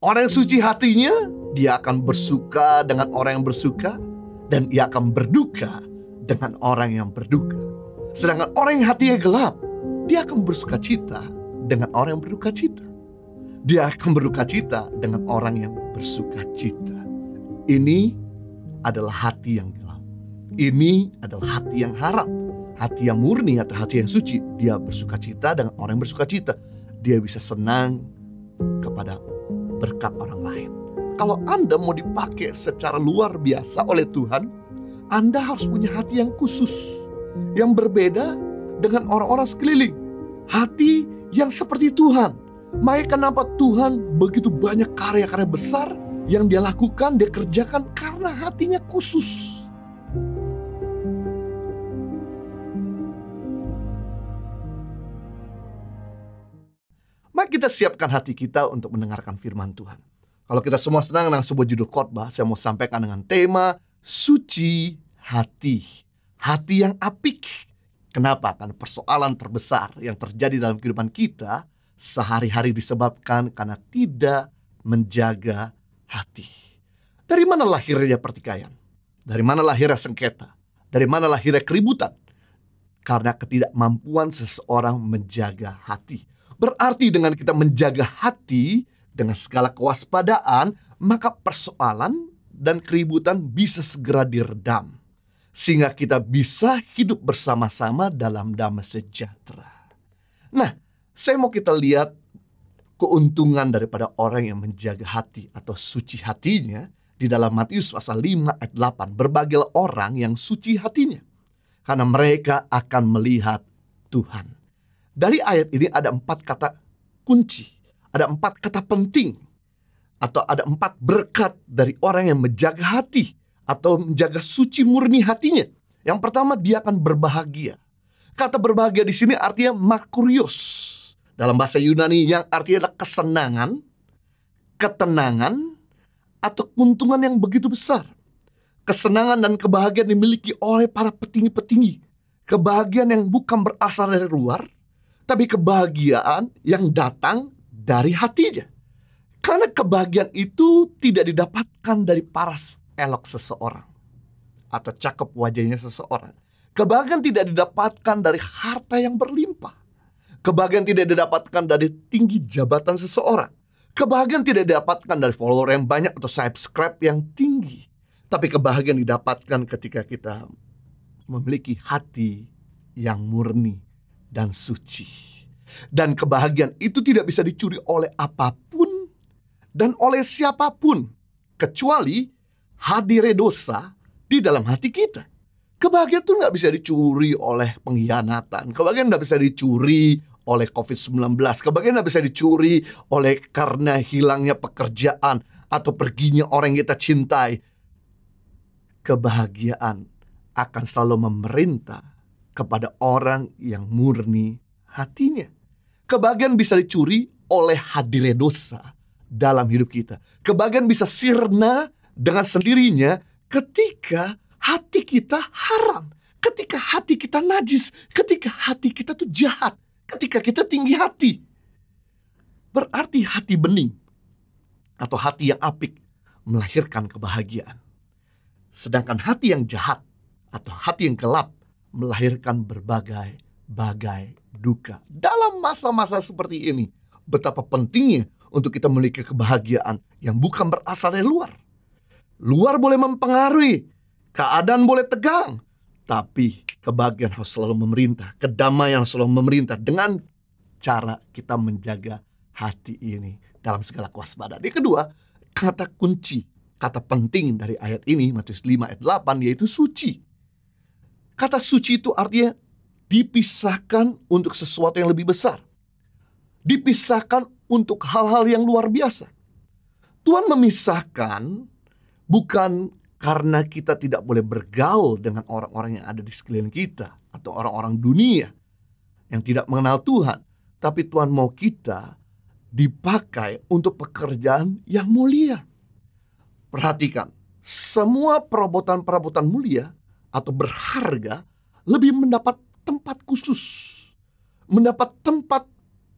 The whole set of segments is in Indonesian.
Orang yang suci hatinya, dia akan bersuka dengan orang yang bersuka, dan ia akan berduka dengan orang yang berduka. Sedangkan orang yang hatinya gelap, dia akan bersuka cita dengan orang yang berduka cita. Dia akan berduka cita dengan orang yang bersuka cita. Ini adalah hati yang gelap. Ini adalah hati yang haram. Hati yang murni atau hati yang suci, dia bersuka cita dengan orang yang bersuka cita. Dia bisa senang kepada berkat orang lain. Kalau Anda mau dipakai secara luar biasa oleh Tuhan, Anda harus punya hati yang khusus, yang berbeda dengan orang-orang sekeliling. Hati yang seperti Tuhan. Makanya kenapa Tuhan begitu banyak karya-karya besar yang dia lakukan, dia kerjakan karena hatinya khusus Mari kita siapkan hati kita untuk mendengarkan firman Tuhan. Kalau kita semua senang dengan sebuah judul khotbah, saya mau sampaikan dengan tema suci hati. Hati yang apik. Kenapa? Karena persoalan terbesar yang terjadi dalam kehidupan kita sehari-hari disebabkan karena tidak menjaga hati. Dari mana lahirnya pertikaian? Dari mana lahirnya sengketa? Dari mana lahirnya keributan? Karena ketidakmampuan seseorang menjaga hati Berarti dengan kita menjaga hati dengan segala kewaspadaan, maka persoalan dan keributan bisa segera diredam. Sehingga kita bisa hidup bersama-sama dalam damai sejahtera. Nah, saya mau kita lihat keuntungan daripada orang yang menjaga hati atau suci hatinya di dalam Matius pasal 5 ayat 8. Berbagilah orang yang suci hatinya karena mereka akan melihat Tuhan. Dari ayat ini ada empat kata kunci, ada empat kata penting, atau ada empat berkat dari orang yang menjaga hati atau menjaga suci murni hatinya. Yang pertama, dia akan berbahagia. Kata berbahagia di sini artinya makurios. Dalam bahasa Yunani yang artinya adalah kesenangan, ketenangan, atau keuntungan yang begitu besar. Kesenangan dan kebahagiaan dimiliki oleh para petinggi-petinggi. Kebahagiaan yang bukan berasal dari luar, tapi kebahagiaan yang datang dari hatinya. Karena kebahagiaan itu tidak didapatkan dari paras elok seseorang atau cakep wajahnya seseorang. Kebahagiaan tidak didapatkan dari harta yang berlimpah. Kebahagiaan tidak didapatkan dari tinggi jabatan seseorang. Kebahagiaan tidak didapatkan dari follower yang banyak atau subscribe yang tinggi. Tapi kebahagiaan didapatkan ketika kita memiliki hati yang murni dan suci. Dan kebahagiaan itu tidak bisa dicuri oleh apapun dan oleh siapapun. Kecuali hadirnya dosa di dalam hati kita. Kebahagiaan itu nggak bisa dicuri oleh pengkhianatan. Kebahagiaan nggak bisa dicuri oleh COVID-19. Kebahagiaan nggak bisa dicuri oleh karena hilangnya pekerjaan atau perginya orang yang kita cintai. Kebahagiaan akan selalu memerintah kepada orang yang murni hatinya. Kebahagiaan bisa dicuri oleh hadirnya dosa dalam hidup kita. Kebahagiaan bisa sirna dengan sendirinya ketika hati kita haram. Ketika hati kita najis, ketika hati kita tuh jahat, ketika kita tinggi hati. Berarti hati bening atau hati yang apik melahirkan kebahagiaan. Sedangkan hati yang jahat atau hati yang gelap melahirkan berbagai-bagai duka. Dalam masa-masa seperti ini, betapa pentingnya untuk kita memiliki kebahagiaan yang bukan berasal dari luar. Luar boleh mempengaruhi, keadaan boleh tegang, tapi kebahagiaan harus selalu memerintah, kedamaian harus selalu memerintah dengan cara kita menjaga hati ini dalam segala kewaspadaan. Yang kedua, kata kunci, kata penting dari ayat ini Matius 5 ayat 8 yaitu suci. Kata suci itu artinya dipisahkan untuk sesuatu yang lebih besar. Dipisahkan untuk hal-hal yang luar biasa. Tuhan memisahkan bukan karena kita tidak boleh bergaul dengan orang-orang yang ada di sekeliling kita atau orang-orang dunia yang tidak mengenal Tuhan, tapi Tuhan mau kita dipakai untuk pekerjaan yang mulia. Perhatikan, semua perabotan-perabotan mulia atau berharga lebih mendapat tempat khusus, mendapat tempat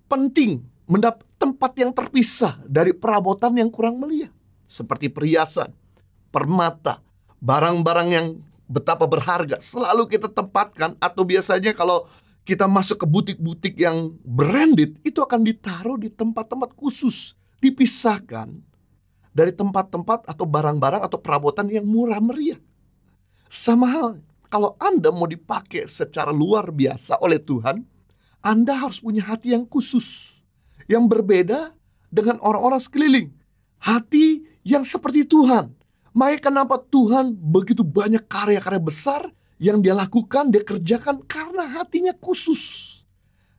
penting, mendapat tempat yang terpisah dari perabotan yang kurang melia, seperti perhiasan, permata, barang-barang yang betapa berharga selalu kita tempatkan atau biasanya kalau kita masuk ke butik-butik yang branded itu akan ditaruh di tempat-tempat khusus, dipisahkan dari tempat-tempat atau barang-barang atau perabotan yang murah meriah. Sama halnya, kalau Anda mau dipakai secara luar biasa oleh Tuhan, Anda harus punya hati yang khusus, yang berbeda dengan orang-orang sekeliling. Hati yang seperti Tuhan. Makanya kenapa Tuhan begitu banyak karya-karya besar yang dia lakukan, dia kerjakan karena hatinya khusus.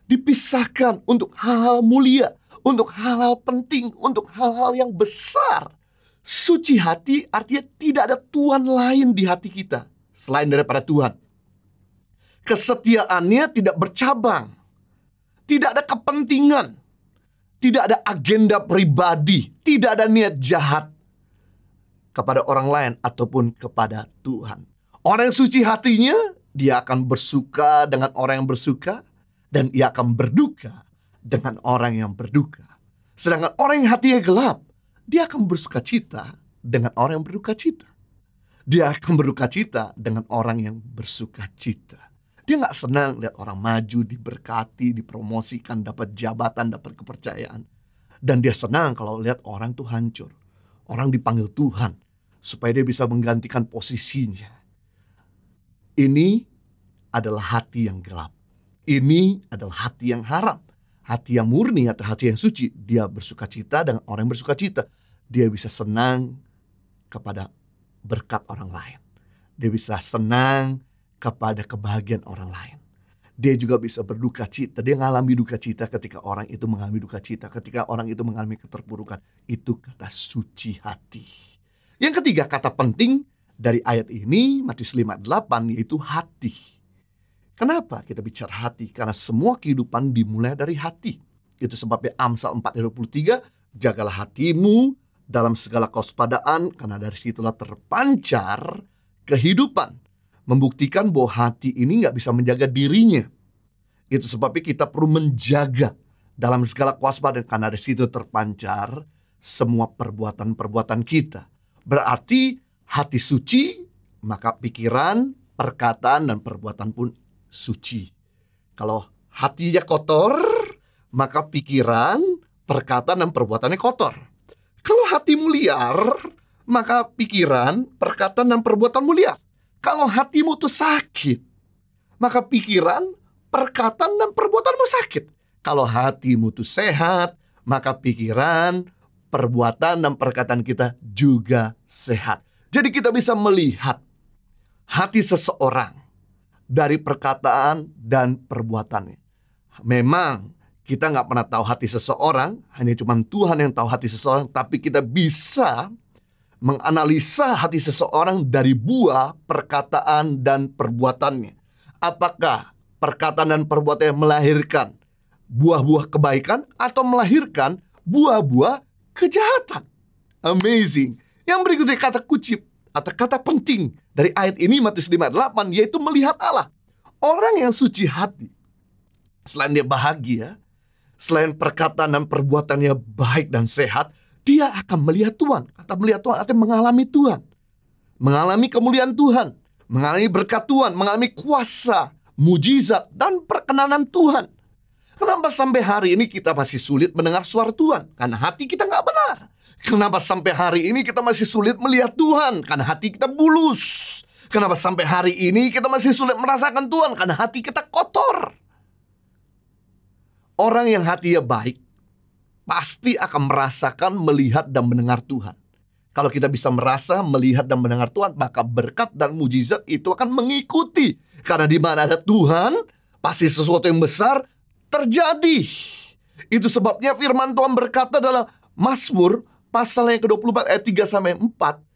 Dipisahkan untuk hal-hal mulia, untuk hal-hal penting, untuk hal-hal yang besar. Suci hati artinya tidak ada Tuhan lain di hati kita selain daripada Tuhan. Kesetiaannya tidak bercabang. Tidak ada kepentingan. Tidak ada agenda pribadi. Tidak ada niat jahat kepada orang lain ataupun kepada Tuhan. Orang yang suci hatinya, dia akan bersuka dengan orang yang bersuka. Dan ia akan berduka dengan orang yang berduka. Sedangkan orang yang hatinya gelap, dia akan bersuka cita dengan orang yang berduka cita. Dia akan berduka cita dengan orang yang bersuka cita. Dia nggak senang lihat orang maju, diberkati, dipromosikan, dapat jabatan, dapat kepercayaan. Dan dia senang kalau lihat orang itu hancur. Orang dipanggil Tuhan supaya dia bisa menggantikan posisinya. Ini adalah hati yang gelap. Ini adalah hati yang haram hati yang murni atau hati yang suci, dia bersuka cita dengan orang yang bersuka cita. Dia bisa senang kepada berkat orang lain. Dia bisa senang kepada kebahagiaan orang lain. Dia juga bisa berduka cita. Dia mengalami duka cita ketika orang itu mengalami duka cita. Ketika orang itu mengalami keterpurukan. Itu kata suci hati. Yang ketiga kata penting dari ayat ini Matius 5.8 yaitu hati Kenapa kita bicara hati? Karena semua kehidupan dimulai dari hati. Itu sebabnya Amsal 4:23, jagalah hatimu dalam segala kewaspadaan karena dari situlah terpancar kehidupan. Membuktikan bahwa hati ini nggak bisa menjaga dirinya. Itu sebabnya kita perlu menjaga dalam segala kewaspadaan karena dari situ terpancar semua perbuatan-perbuatan kita. Berarti hati suci, maka pikiran, perkataan, dan perbuatan pun suci. Kalau hatinya kotor, maka pikiran, perkataan, dan perbuatannya kotor. Kalau hatimu mulia maka pikiran, perkataan, dan perbuatan mulia Kalau hatimu tuh sakit, maka pikiran, perkataan, dan perbuatanmu sakit. Kalau hatimu tuh sehat, maka pikiran, perbuatan, dan perkataan kita juga sehat. Jadi kita bisa melihat hati seseorang dari perkataan dan perbuatannya. Memang kita nggak pernah tahu hati seseorang, hanya cuma Tuhan yang tahu hati seseorang, tapi kita bisa menganalisa hati seseorang dari buah perkataan dan perbuatannya. Apakah perkataan dan perbuatannya melahirkan buah-buah kebaikan atau melahirkan buah-buah kejahatan. Amazing. Yang berikutnya kata kucip atau kata penting dari ayat ini Matius 58 yaitu melihat Allah. Orang yang suci hati selain dia bahagia, selain perkataan dan perbuatannya baik dan sehat, dia akan melihat Tuhan. Kata melihat Tuhan artinya mengalami Tuhan. Mengalami kemuliaan Tuhan, mengalami berkat Tuhan, mengalami kuasa, mujizat dan perkenanan Tuhan. Kenapa sampai hari ini kita masih sulit mendengar suara Tuhan? Karena hati kita nggak benar. Kenapa sampai hari ini kita masih sulit melihat Tuhan? Karena hati kita bulus. Kenapa sampai hari ini kita masih sulit merasakan Tuhan? Karena hati kita kotor. Orang yang hatinya baik pasti akan merasakan, melihat, dan mendengar Tuhan. Kalau kita bisa merasa, melihat, dan mendengar Tuhan, maka berkat dan mujizat itu akan mengikuti. Karena di mana ada Tuhan, pasti sesuatu yang besar terjadi. Itu sebabnya firman Tuhan berkata dalam Mazmur pasal yang ke-24 ayat 3 sampai 4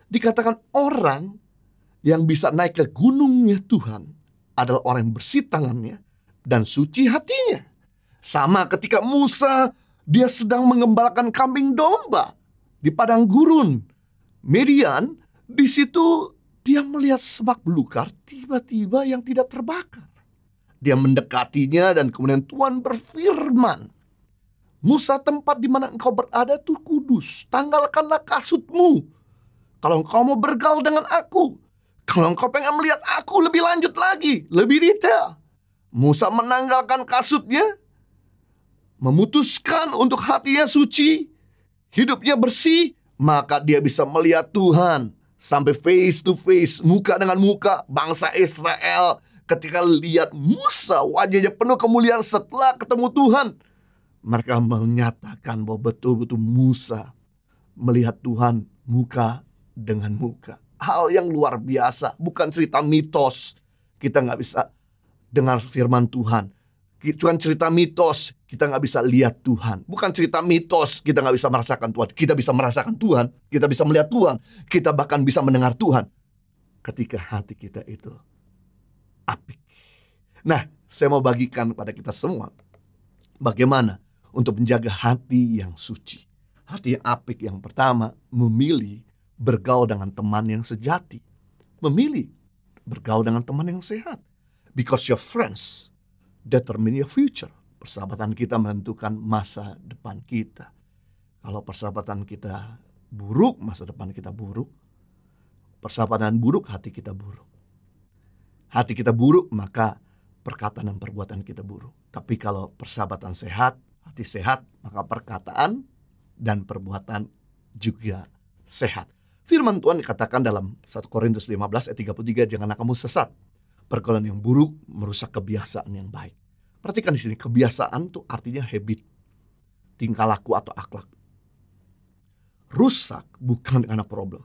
dikatakan orang yang bisa naik ke gunungnya Tuhan adalah orang yang bersih tangannya dan suci hatinya. Sama ketika Musa dia sedang mengembalakan kambing domba di padang gurun. Median di situ dia melihat semak belukar tiba-tiba yang tidak terbakar. Dia mendekatinya dan kemudian Tuhan berfirman Musa tempat di mana engkau berada itu kudus. Tanggalkanlah kasutmu. Kalau engkau mau bergaul dengan aku. Kalau engkau pengen melihat aku lebih lanjut lagi. Lebih detail. Musa menanggalkan kasutnya. Memutuskan untuk hatinya suci. Hidupnya bersih. Maka dia bisa melihat Tuhan. Sampai face to face. Muka dengan muka. Bangsa Israel. Ketika lihat Musa wajahnya penuh kemuliaan setelah ketemu Tuhan mereka menyatakan bahwa betul-betul Musa melihat Tuhan muka dengan muka. Hal yang luar biasa, bukan cerita mitos. Kita nggak bisa dengar firman Tuhan. Bukan cerita mitos, kita nggak bisa lihat Tuhan. Bukan cerita mitos, kita nggak bisa merasakan Tuhan. Kita bisa merasakan Tuhan, kita bisa melihat Tuhan, kita bahkan bisa mendengar Tuhan. Ketika hati kita itu apik. Nah, saya mau bagikan pada kita semua bagaimana untuk menjaga hati yang suci. Hati yang apik yang pertama memilih bergaul dengan teman yang sejati. Memilih bergaul dengan teman yang sehat. Because your friends determine your future. Persahabatan kita menentukan masa depan kita. Kalau persahabatan kita buruk, masa depan kita buruk. Persahabatan buruk, hati kita buruk. Hati kita buruk, maka perkataan dan perbuatan kita buruk. Tapi kalau persahabatan sehat, hati sehat, maka perkataan dan perbuatan juga sehat. Firman Tuhan dikatakan dalam 1 Korintus 15 ayat 33, janganlah kamu sesat. Pergaulan yang buruk merusak kebiasaan yang baik. Perhatikan di sini, kebiasaan itu artinya habit. Tingkah laku atau akhlak. Rusak bukan karena problem.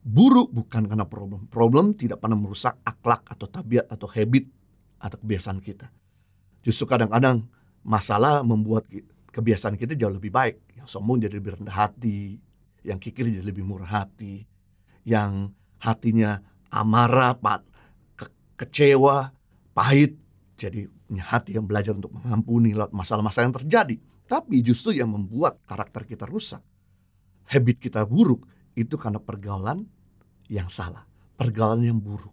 Buruk bukan karena problem. Problem tidak pernah merusak akhlak atau tabiat atau habit atau kebiasaan kita. Justru kadang-kadang masalah membuat kebiasaan kita jauh lebih baik. Yang sombong jadi lebih rendah hati, yang kikir jadi lebih murah hati, yang hatinya amarah, pak, ke kecewa, pahit, jadi punya hati yang belajar untuk mengampuni masalah-masalah yang terjadi. Tapi justru yang membuat karakter kita rusak, habit kita buruk, itu karena pergaulan yang salah, pergaulan yang buruk.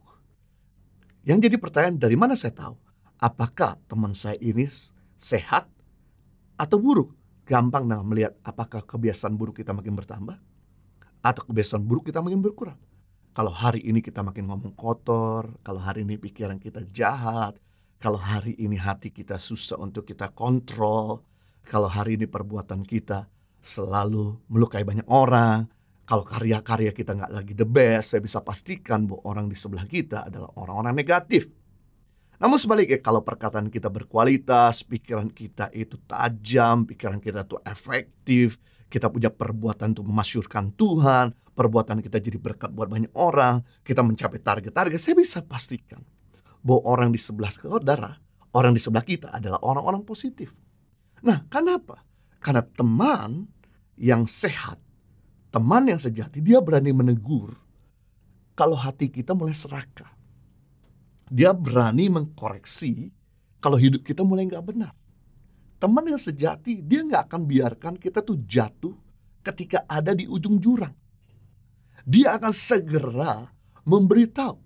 Yang jadi pertanyaan dari mana saya tahu? Apakah teman saya ini sehat atau buruk. Gampang nah melihat apakah kebiasaan buruk kita makin bertambah atau kebiasaan buruk kita makin berkurang. Kalau hari ini kita makin ngomong kotor, kalau hari ini pikiran kita jahat, kalau hari ini hati kita susah untuk kita kontrol, kalau hari ini perbuatan kita selalu melukai banyak orang, kalau karya-karya kita nggak lagi the best, saya bisa pastikan bahwa orang di sebelah kita adalah orang-orang negatif namun sebaliknya kalau perkataan kita berkualitas, pikiran kita itu tajam, pikiran kita itu efektif, kita punya perbuatan untuk memasyurkan Tuhan, perbuatan kita jadi berkat buat banyak orang, kita mencapai target-target, saya bisa pastikan bahwa orang di sebelah saudara, orang di sebelah kita adalah orang-orang positif. Nah, kenapa? Karena teman yang sehat, teman yang sejati, dia berani menegur kalau hati kita mulai serakah dia berani mengkoreksi kalau hidup kita mulai nggak benar. Teman yang sejati, dia nggak akan biarkan kita tuh jatuh ketika ada di ujung jurang. Dia akan segera memberitahu.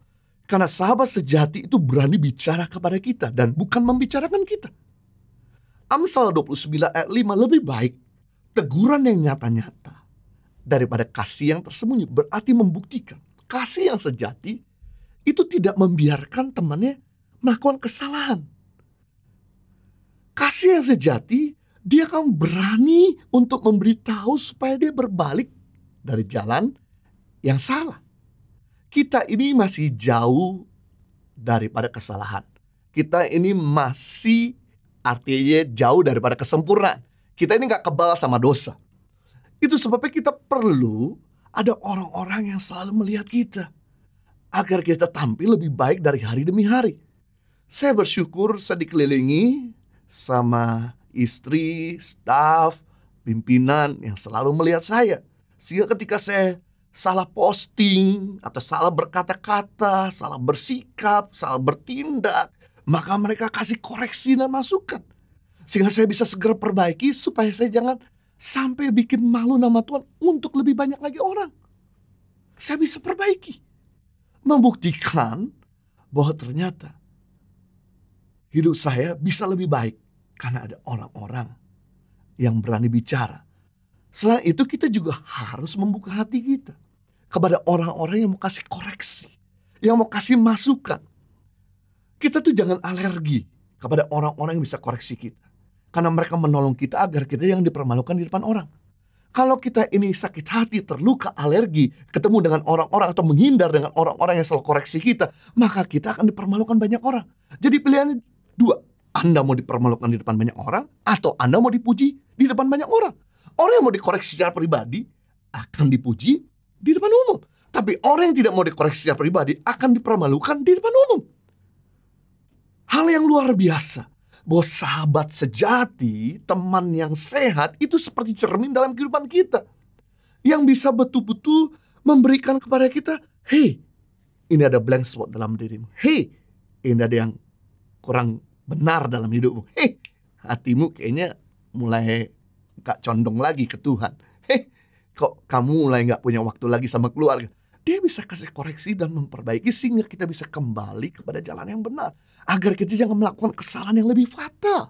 Karena sahabat sejati itu berani bicara kepada kita dan bukan membicarakan kita. Amsal 29 ayat 5 lebih baik teguran yang nyata-nyata daripada kasih yang tersembunyi berarti membuktikan kasih yang sejati itu tidak membiarkan temannya melakukan kesalahan. Kasih yang sejati, dia akan berani untuk memberitahu supaya dia berbalik dari jalan yang salah. Kita ini masih jauh daripada kesalahan. Kita ini masih artinya jauh daripada kesempurnaan. Kita ini nggak kebal sama dosa. Itu sebabnya kita perlu ada orang-orang yang selalu melihat kita agar kita tampil lebih baik dari hari demi hari. Saya bersyukur saya dikelilingi sama istri, staff, pimpinan yang selalu melihat saya. Sehingga ketika saya salah posting atau salah berkata-kata, salah bersikap, salah bertindak, maka mereka kasih koreksi dan masukan. Sehingga saya bisa segera perbaiki supaya saya jangan sampai bikin malu nama Tuhan untuk lebih banyak lagi orang. Saya bisa perbaiki membuktikan bahwa ternyata hidup saya bisa lebih baik karena ada orang-orang yang berani bicara. Selain itu kita juga harus membuka hati kita kepada orang-orang yang mau kasih koreksi, yang mau kasih masukan. Kita tuh jangan alergi kepada orang-orang yang bisa koreksi kita. Karena mereka menolong kita agar kita yang dipermalukan di depan orang. Kalau kita ini sakit hati, terluka, alergi, ketemu dengan orang-orang atau menghindar dengan orang-orang yang selalu koreksi kita, maka kita akan dipermalukan banyak orang. Jadi pilihan dua, Anda mau dipermalukan di depan banyak orang atau Anda mau dipuji di depan banyak orang. Orang yang mau dikoreksi secara pribadi akan dipuji di depan umum. Tapi orang yang tidak mau dikoreksi secara pribadi akan dipermalukan di depan umum. Hal yang luar biasa bahwa sahabat sejati, teman yang sehat itu seperti cermin dalam kehidupan kita. Yang bisa betul-betul memberikan kepada kita, "Hei, ini ada blank spot dalam dirimu. Hei, ini ada yang kurang benar dalam hidupmu. Hei, hatimu kayaknya mulai gak condong lagi ke Tuhan. Hei, kok kamu mulai gak punya waktu lagi sama keluarga? Dia bisa kasih koreksi dan memperbaiki sehingga kita bisa kembali kepada jalan yang benar. Agar kita jangan melakukan kesalahan yang lebih fatal.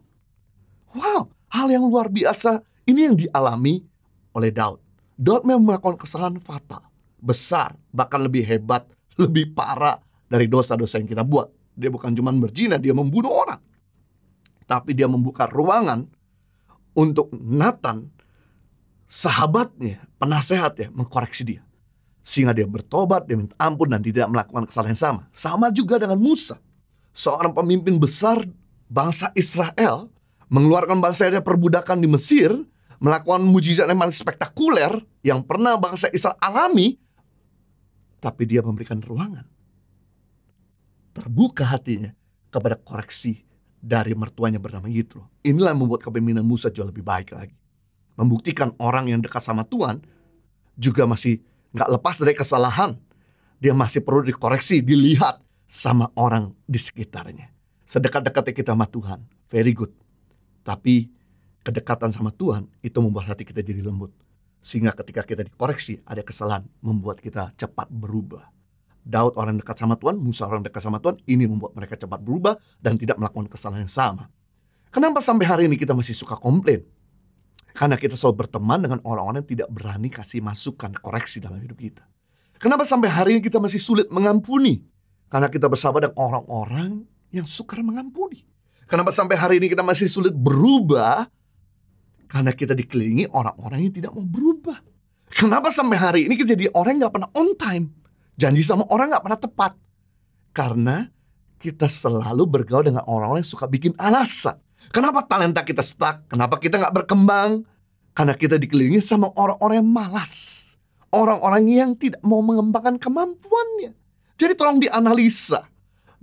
Wow, hal yang luar biasa ini yang dialami oleh Daud. Daud memang melakukan kesalahan fatal, besar, bahkan lebih hebat, lebih parah dari dosa-dosa yang kita buat. Dia bukan cuma berzina, dia membunuh orang. Tapi dia membuka ruangan untuk Nathan, sahabatnya, penasehatnya, mengkoreksi dia sehingga dia bertobat, dia minta ampun dan tidak melakukan kesalahan yang sama. Sama juga dengan Musa, seorang pemimpin besar bangsa Israel, mengeluarkan bangsa dari perbudakan di Mesir, melakukan mujizat yang paling spektakuler yang pernah bangsa Israel alami, tapi dia memberikan ruangan. Terbuka hatinya kepada koreksi dari mertuanya bernama Yitro. Inilah yang membuat kepemimpinan Musa jauh lebih baik lagi. Membuktikan orang yang dekat sama Tuhan juga masih nggak lepas dari kesalahan. Dia masih perlu dikoreksi, dilihat sama orang di sekitarnya. Sedekat-dekatnya kita sama Tuhan, very good. Tapi kedekatan sama Tuhan itu membuat hati kita jadi lembut. Sehingga ketika kita dikoreksi, ada kesalahan, membuat kita cepat berubah. Daud orang dekat sama Tuhan, Musa orang dekat sama Tuhan, ini membuat mereka cepat berubah dan tidak melakukan kesalahan yang sama. Kenapa sampai hari ini kita masih suka komplain? Karena kita selalu berteman dengan orang-orang yang tidak berani kasih masukan, koreksi dalam hidup kita. Kenapa sampai hari ini kita masih sulit mengampuni? Karena kita bersama dengan orang-orang yang sukar mengampuni. Kenapa sampai hari ini kita masih sulit berubah? Karena kita dikelilingi orang-orang yang tidak mau berubah. Kenapa sampai hari ini kita jadi orang yang gak pernah on time? Janji sama orang gak pernah tepat. Karena kita selalu bergaul dengan orang-orang yang suka bikin alasan. Kenapa talenta kita stuck? Kenapa kita nggak berkembang? Karena kita dikelilingi sama orang-orang yang malas. Orang-orang yang tidak mau mengembangkan kemampuannya. Jadi tolong dianalisa.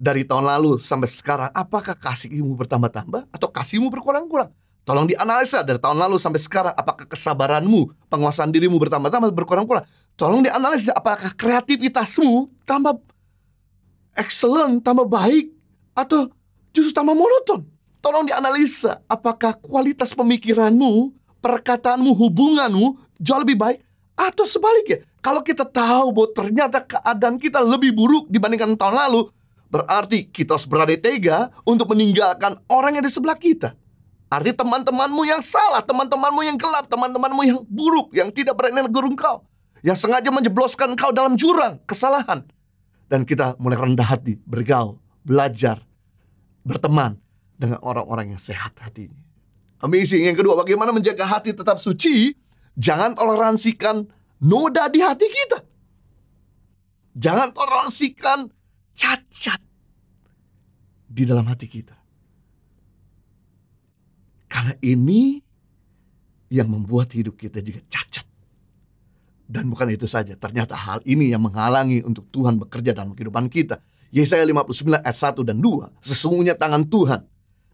Dari tahun lalu sampai sekarang, apakah kasihmu bertambah-tambah atau kasihmu berkurang-kurang? Tolong dianalisa dari tahun lalu sampai sekarang, apakah kesabaranmu, penguasaan dirimu bertambah-tambah berkurang-kurang? Tolong dianalisa apakah kreativitasmu tambah excellent, tambah baik, atau justru tambah monoton? Tolong dianalisa apakah kualitas pemikiranmu, perkataanmu, hubunganmu jauh lebih baik atau sebaliknya. Kalau kita tahu bahwa ternyata keadaan kita lebih buruk dibandingkan tahun lalu, berarti kita harus berada tega untuk meninggalkan orang yang di sebelah kita. Arti teman-temanmu yang salah, teman-temanmu yang gelap, teman-temanmu yang buruk, yang tidak berani berenergi kau, yang sengaja menjebloskan kau dalam jurang kesalahan. Dan kita mulai rendah hati, bergaul, belajar, berteman, dengan orang-orang yang sehat hatinya. Amazing. Yang kedua, bagaimana menjaga hati tetap suci? Jangan toleransikan noda di hati kita. Jangan toleransikan cacat di dalam hati kita. Karena ini yang membuat hidup kita juga cacat. Dan bukan itu saja, ternyata hal ini yang menghalangi untuk Tuhan bekerja dalam kehidupan kita. Yesaya 59 ayat 1 dan 2, sesungguhnya tangan Tuhan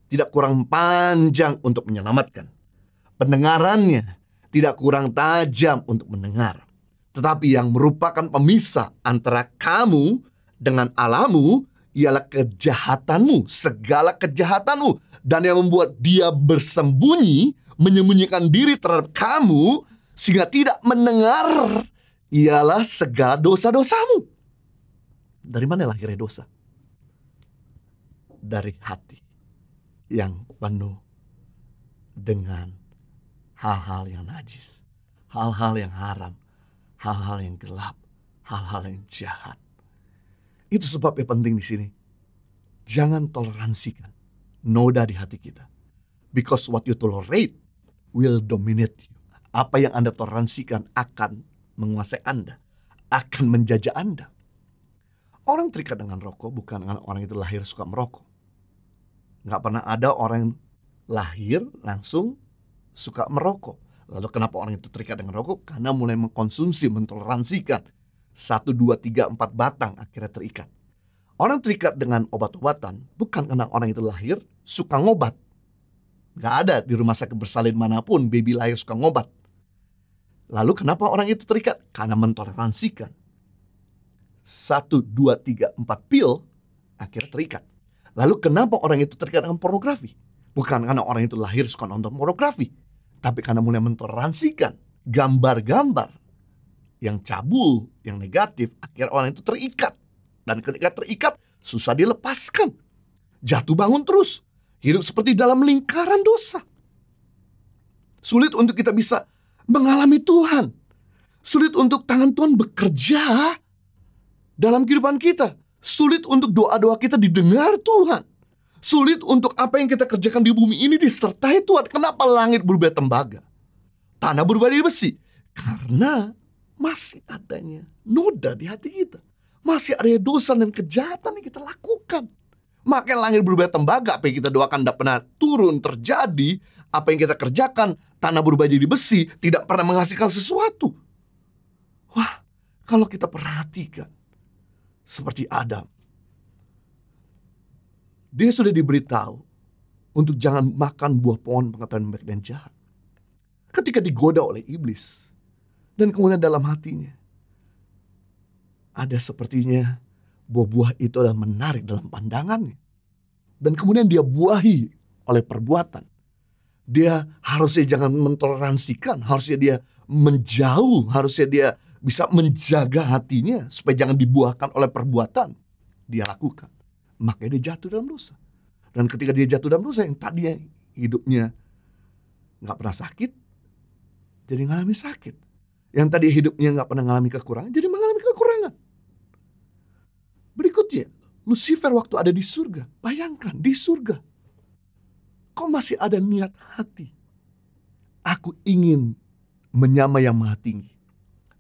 tidak kurang panjang untuk menyelamatkan. Pendengarannya tidak kurang tajam untuk mendengar. Tetapi yang merupakan pemisah antara kamu dengan alamu ialah kejahatanmu, segala kejahatanmu. Dan yang membuat dia bersembunyi, menyembunyikan diri terhadap kamu, sehingga tidak mendengar, ialah segala dosa-dosamu. Dari mana lahirnya dosa? Dari hati yang penuh dengan hal-hal yang najis, hal-hal yang haram, hal-hal yang gelap, hal-hal yang jahat. Itu sebabnya penting di sini. Jangan toleransikan noda di hati kita. Because what you tolerate will dominate you. Apa yang Anda toleransikan akan menguasai Anda, akan menjajah Anda. Orang terikat dengan rokok bukan dengan orang itu lahir suka merokok nggak pernah ada orang yang lahir langsung suka merokok. Lalu kenapa orang itu terikat dengan rokok? Karena mulai mengkonsumsi, mentoleransikan. Satu, dua, tiga, empat batang akhirnya terikat. Orang terikat dengan obat-obatan bukan karena orang itu lahir suka ngobat. Gak ada di rumah sakit bersalin manapun baby lahir suka ngobat. Lalu kenapa orang itu terikat? Karena mentoleransikan. Satu, dua, tiga, empat pil akhirnya terikat. Lalu kenapa orang itu terkait dengan pornografi? Bukan karena orang itu lahir suka nonton pornografi, tapi karena mulai mentoleransikan gambar-gambar yang cabul, yang negatif, akhirnya orang itu terikat. Dan ketika terikat, susah dilepaskan. Jatuh bangun terus. Hidup seperti dalam lingkaran dosa. Sulit untuk kita bisa mengalami Tuhan. Sulit untuk tangan Tuhan bekerja dalam kehidupan kita. Sulit untuk doa-doa kita didengar Tuhan. Sulit untuk apa yang kita kerjakan di bumi ini disertai Tuhan. Kenapa langit berubah tembaga? Tanah berubah jadi besi? Karena masih adanya noda di hati kita. Masih ada dosa dan kejahatan yang kita lakukan. Makanya langit berubah tembaga, apa yang kita doakan tidak pernah turun terjadi. Apa yang kita kerjakan, tanah berubah jadi besi, tidak pernah menghasilkan sesuatu. Wah, kalau kita perhatikan, seperti Adam. Dia sudah diberitahu untuk jangan makan buah pohon pengetahuan baik dan jahat. Ketika digoda oleh iblis dan kemudian dalam hatinya ada sepertinya buah-buah itu adalah menarik dalam pandangannya. Dan kemudian dia buahi oleh perbuatan. Dia harusnya jangan mentoleransikan, harusnya dia menjauh, harusnya dia bisa menjaga hatinya supaya jangan dibuahkan oleh perbuatan dia lakukan. Makanya dia jatuh dalam dosa. Dan ketika dia jatuh dalam dosa yang tadinya hidupnya nggak pernah sakit, jadi ngalami sakit. Yang tadi hidupnya nggak pernah ngalami kekurangan, jadi mengalami kekurangan. Berikutnya, Lucifer waktu ada di surga, bayangkan di surga. Kok masih ada niat hati? Aku ingin menyamai yang maha tinggi.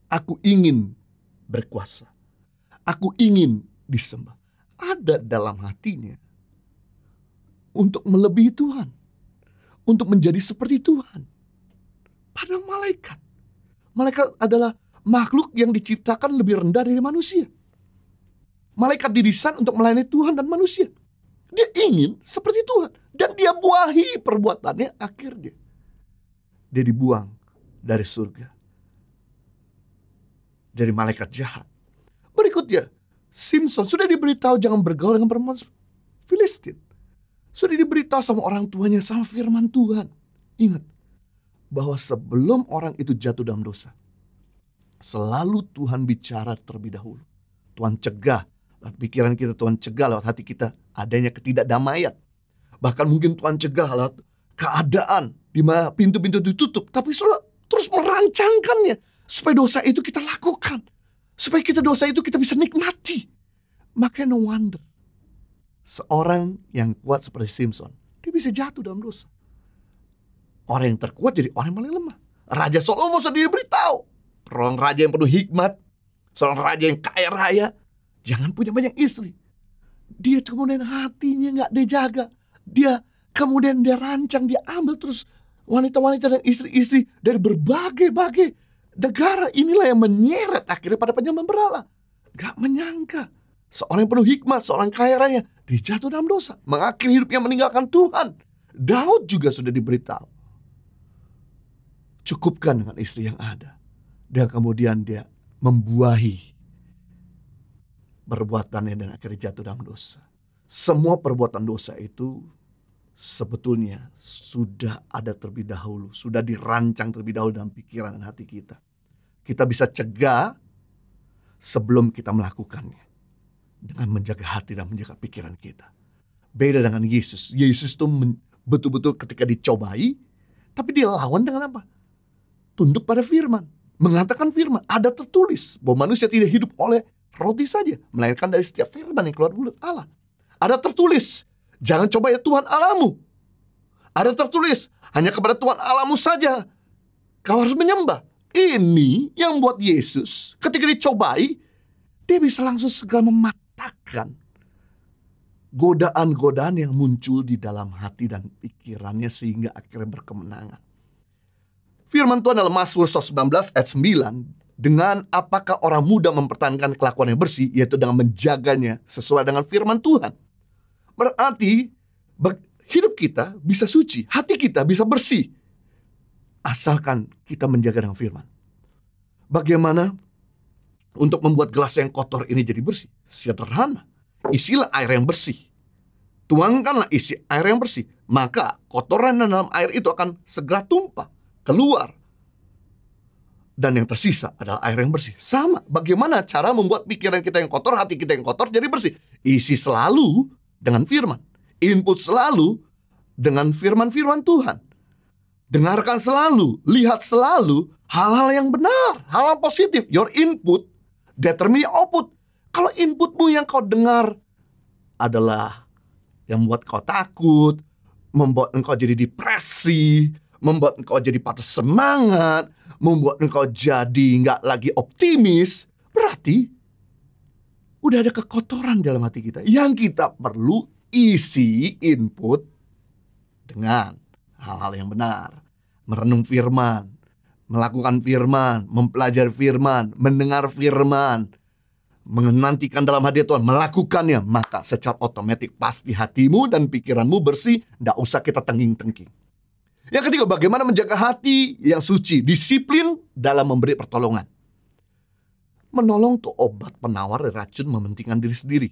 Aku ingin berkuasa. Aku ingin disembah. Ada dalam hatinya untuk melebihi Tuhan, untuk menjadi seperti Tuhan. Pada malaikat, malaikat adalah makhluk yang diciptakan lebih rendah dari manusia. Malaikat didesain untuk melayani Tuhan dan manusia. Dia ingin seperti Tuhan dan dia buahi perbuatannya akhirnya. Dia dibuang dari surga dari malaikat jahat. Berikutnya, Simpson sudah diberitahu jangan bergaul dengan perempuan Filistin. Sudah diberitahu sama orang tuanya sama firman Tuhan. Ingat bahwa sebelum orang itu jatuh dalam dosa, selalu Tuhan bicara terlebih dahulu. Tuhan cegah lewat pikiran kita, Tuhan cegah lewat hati kita adanya ketidakdamaian. Bahkan mungkin Tuhan cegah lewat keadaan di mana pintu-pintu ditutup, tapi sudah terus merancangkannya Supaya dosa itu kita lakukan. Supaya kita dosa itu kita bisa nikmati. Makanya no wonder. Seorang yang kuat seperti Simpson, dia bisa jatuh dalam dosa. Orang yang terkuat jadi orang yang paling lemah. Raja Solomon sendiri beritahu. Seorang raja yang penuh hikmat. Seorang raja yang kaya raya. Jangan punya banyak istri. Dia kemudian hatinya nggak jaga Dia kemudian dia rancang, dia ambil terus wanita-wanita dan istri-istri dari berbagai-bagai negara inilah yang menyeret akhirnya pada penyembah berhala. Gak menyangka. Seorang yang penuh hikmat, seorang kaya raya, dijatuh dalam dosa. Mengakhiri hidupnya meninggalkan Tuhan. Daud juga sudah diberitahu. Cukupkan dengan istri yang ada. Dan kemudian dia membuahi perbuatannya dan akhirnya jatuh dalam dosa. Semua perbuatan dosa itu sebetulnya sudah ada terlebih dahulu, sudah dirancang terlebih dahulu dalam pikiran dan hati kita kita bisa cegah sebelum kita melakukannya. Dengan menjaga hati dan menjaga pikiran kita. Beda dengan Yesus. Yesus itu betul-betul ketika dicobai, tapi dia lawan dengan apa? Tunduk pada firman. Mengatakan firman, ada tertulis bahwa manusia tidak hidup oleh roti saja, melainkan dari setiap firman yang keluar mulut Allah. Ada tertulis, jangan coba ya Tuhan alamu. Ada tertulis, hanya kepada Tuhan alamu saja. Kau harus menyembah ini yang buat Yesus ketika dicobai, dia bisa langsung segera mematahkan godaan-godaan yang muncul di dalam hati dan pikirannya sehingga akhirnya berkemenangan. Firman Tuhan dalam Mazmur 19 ayat 9 dengan apakah orang muda mempertahankan kelakuan yang bersih yaitu dengan menjaganya sesuai dengan firman Tuhan. Berarti hidup kita bisa suci, hati kita bisa bersih Asalkan kita menjaga dengan firman. Bagaimana untuk membuat gelas yang kotor ini jadi bersih? Sederhana. Isilah air yang bersih. Tuangkanlah isi air yang bersih. Maka kotoran dalam air itu akan segera tumpah keluar. Dan yang tersisa adalah air yang bersih. Sama, bagaimana cara membuat pikiran kita yang kotor, hati kita yang kotor jadi bersih? Isi selalu dengan firman. Input selalu dengan firman-firman Tuhan dengarkan selalu, lihat selalu hal-hal yang benar, hal yang positif. Your input determine output. Kalau inputmu yang kau dengar adalah yang membuat kau takut, membuat engkau jadi depresi, membuat engkau jadi patah semangat, membuat engkau jadi nggak lagi optimis, berarti udah ada kekotoran dalam hati kita. Yang kita perlu isi input dengan hal-hal yang benar, merenung firman, melakukan firman, mempelajari firman, mendengar firman, mengenantikan dalam hadiah Tuhan, melakukannya, maka secara otomatis pasti hatimu dan pikiranmu bersih, tidak usah kita tengking-tengking. Yang ketiga, bagaimana menjaga hati yang suci, disiplin dalam memberi pertolongan. Menolong tuh obat penawar racun mementingkan diri sendiri.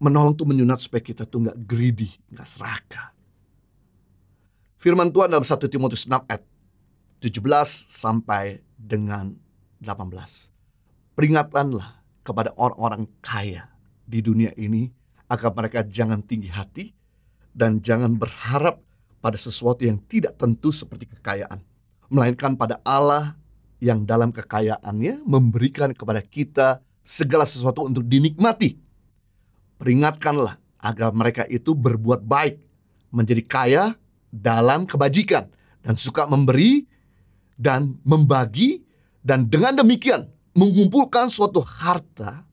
Menolong tuh menyunat supaya kita tuh nggak greedy, nggak serakah. Firman Tuhan dalam 1 Timotius 6 ayat 17 sampai dengan 18. Peringatanlah kepada orang-orang kaya di dunia ini agar mereka jangan tinggi hati dan jangan berharap pada sesuatu yang tidak tentu seperti kekayaan, melainkan pada Allah yang dalam kekayaannya memberikan kepada kita segala sesuatu untuk dinikmati. Peringatkanlah agar mereka itu berbuat baik, menjadi kaya dalam kebajikan dan suka memberi dan membagi dan dengan demikian mengumpulkan suatu harta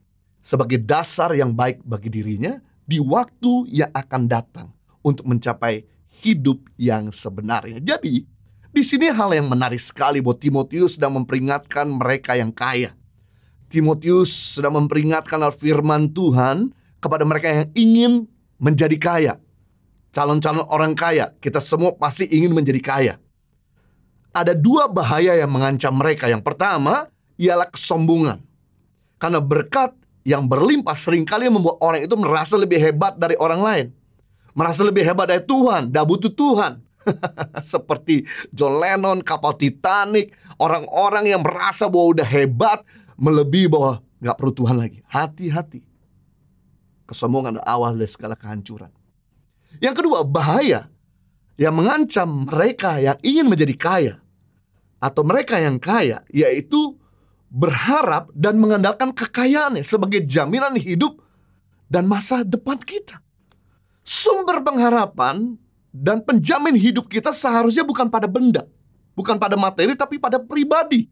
sebagai dasar yang baik bagi dirinya di waktu yang akan datang untuk mencapai hidup yang sebenarnya. Jadi, di sini hal yang menarik sekali buat Timotius sedang memperingatkan mereka yang kaya. Timotius sedang memperingatkan firman Tuhan kepada mereka yang ingin menjadi kaya calon-calon orang kaya. Kita semua pasti ingin menjadi kaya. Ada dua bahaya yang mengancam mereka. Yang pertama ialah kesombongan. Karena berkat yang berlimpah seringkali membuat orang itu merasa lebih hebat dari orang lain. Merasa lebih hebat dari Tuhan, tidak butuh Tuhan. Seperti John Lennon, kapal Titanic, orang-orang yang merasa bahwa udah hebat, melebihi bahwa nggak perlu Tuhan lagi. Hati-hati. Kesombongan adalah awal dari segala kehancuran. Yang kedua, bahaya yang mengancam mereka yang ingin menjadi kaya atau mereka yang kaya, yaitu berharap dan mengandalkan kekayaannya sebagai jaminan hidup dan masa depan kita. Sumber pengharapan dan penjamin hidup kita seharusnya bukan pada benda, bukan pada materi, tapi pada pribadi,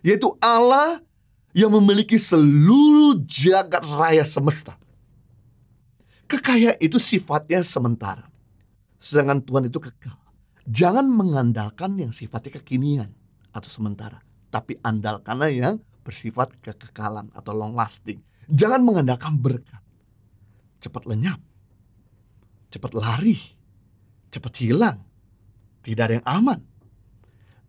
yaitu Allah yang memiliki seluruh jagat raya semesta. Kekayaan itu sifatnya sementara. Sedangkan Tuhan itu kekal. Jangan mengandalkan yang sifatnya kekinian atau sementara. Tapi andalkanlah yang bersifat kekekalan atau long lasting. Jangan mengandalkan berkat. Cepat lenyap. Cepat lari. Cepat hilang. Tidak ada yang aman.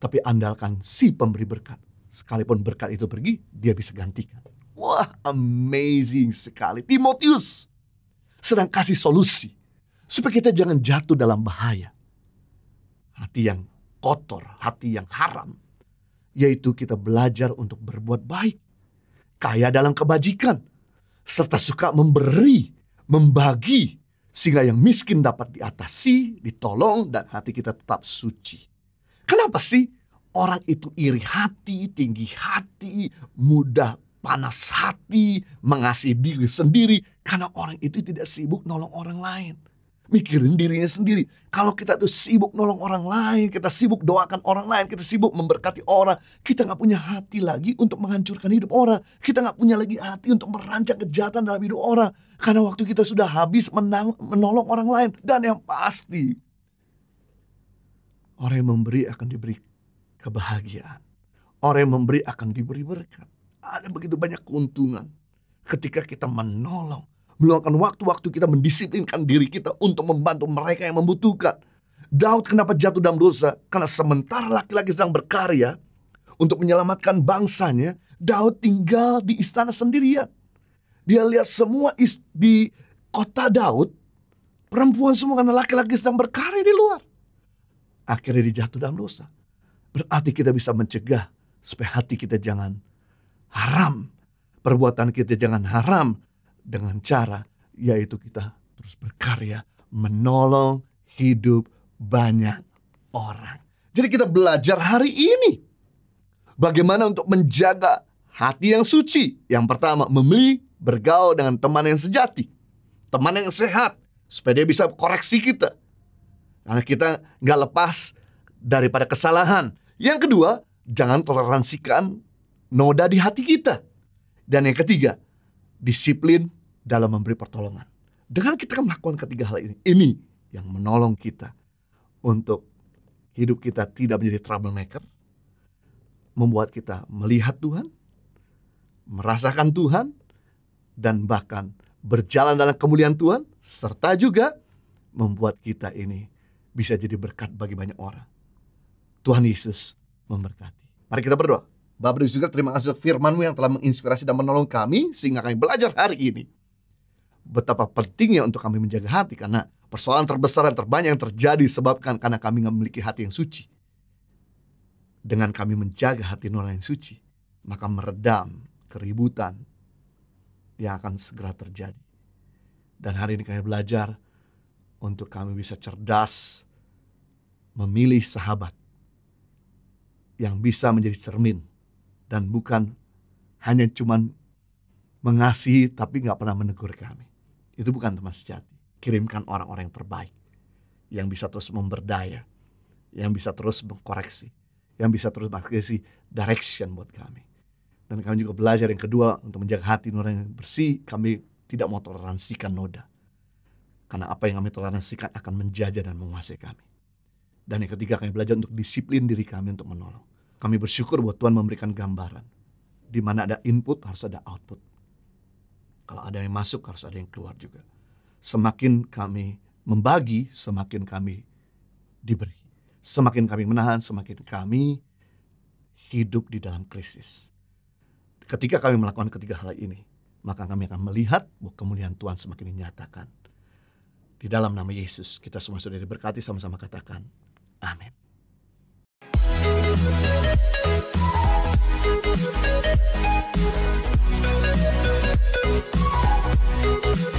Tapi andalkan si pemberi berkat. Sekalipun berkat itu pergi, dia bisa gantikan. Wah, amazing sekali. Timotius sedang kasih solusi. Supaya kita jangan jatuh dalam bahaya. Hati yang kotor, hati yang haram. Yaitu kita belajar untuk berbuat baik. Kaya dalam kebajikan. Serta suka memberi, membagi. Sehingga yang miskin dapat diatasi, ditolong, dan hati kita tetap suci. Kenapa sih orang itu iri hati, tinggi hati, mudah panas hati, mengasihi diri sendiri karena orang itu tidak sibuk nolong orang lain. Mikirin dirinya sendiri. Kalau kita tuh sibuk nolong orang lain, kita sibuk doakan orang lain, kita sibuk memberkati orang, kita nggak punya hati lagi untuk menghancurkan hidup orang. Kita nggak punya lagi hati untuk merancang kejahatan dalam hidup orang. Karena waktu kita sudah habis menang, menolong orang lain. Dan yang pasti, orang yang memberi akan diberi kebahagiaan. Orang yang memberi akan diberi berkat ada begitu banyak keuntungan ketika kita menolong, meluangkan waktu-waktu kita mendisiplinkan diri kita untuk membantu mereka yang membutuhkan. Daud kenapa jatuh dalam dosa? Karena sementara laki-laki sedang berkarya untuk menyelamatkan bangsanya, Daud tinggal di istana sendirian. Dia lihat semua di kota Daud, perempuan semua karena laki-laki sedang berkarya di luar. Akhirnya dia jatuh dalam dosa. Berarti kita bisa mencegah supaya hati kita jangan haram. Perbuatan kita jangan haram dengan cara yaitu kita terus berkarya menolong hidup banyak orang. Jadi kita belajar hari ini bagaimana untuk menjaga hati yang suci. Yang pertama, memilih bergaul dengan teman yang sejati, teman yang sehat, supaya dia bisa koreksi kita. Karena kita nggak lepas daripada kesalahan. Yang kedua, jangan toleransikan noda di hati kita. Dan yang ketiga, disiplin dalam memberi pertolongan. Dengan kita melakukan ketiga hal ini, ini yang menolong kita untuk hidup kita tidak menjadi troublemaker, membuat kita melihat Tuhan, merasakan Tuhan, dan bahkan berjalan dalam kemuliaan Tuhan, serta juga membuat kita ini bisa jadi berkat bagi banyak orang. Tuhan Yesus memberkati. Mari kita berdoa. Bapak Ibu juga terima kasih untuk firmanmu yang telah menginspirasi dan menolong kami sehingga kami belajar hari ini. Betapa pentingnya untuk kami menjaga hati karena persoalan terbesar dan terbanyak yang terjadi sebabkan karena kami memiliki hati yang suci. Dengan kami menjaga hati nurani yang suci, maka meredam keributan yang akan segera terjadi. Dan hari ini kami belajar untuk kami bisa cerdas memilih sahabat yang bisa menjadi cermin dan bukan hanya cuman mengasihi tapi nggak pernah menegur kami. Itu bukan teman sejati. Kirimkan orang-orang yang terbaik, yang bisa terus memberdaya, yang bisa terus mengkoreksi, yang bisa terus mengkoreksi direction buat kami. Dan kami juga belajar yang kedua untuk menjaga hati nurani yang bersih, kami tidak mau toleransikan noda. Karena apa yang kami toleransikan akan menjajah dan menguasai kami. Dan yang ketiga kami belajar untuk disiplin diri kami untuk menolong. Kami bersyukur bahwa Tuhan memberikan gambaran. Di mana ada input harus ada output. Kalau ada yang masuk harus ada yang keluar juga. Semakin kami membagi, semakin kami diberi. Semakin kami menahan, semakin kami hidup di dalam krisis. Ketika kami melakukan ketiga hal ini, maka kami akan melihat bahwa kemuliaan Tuhan semakin dinyatakan. Di dalam nama Yesus, kita semua sudah diberkati sama-sama katakan. Amin. We'll be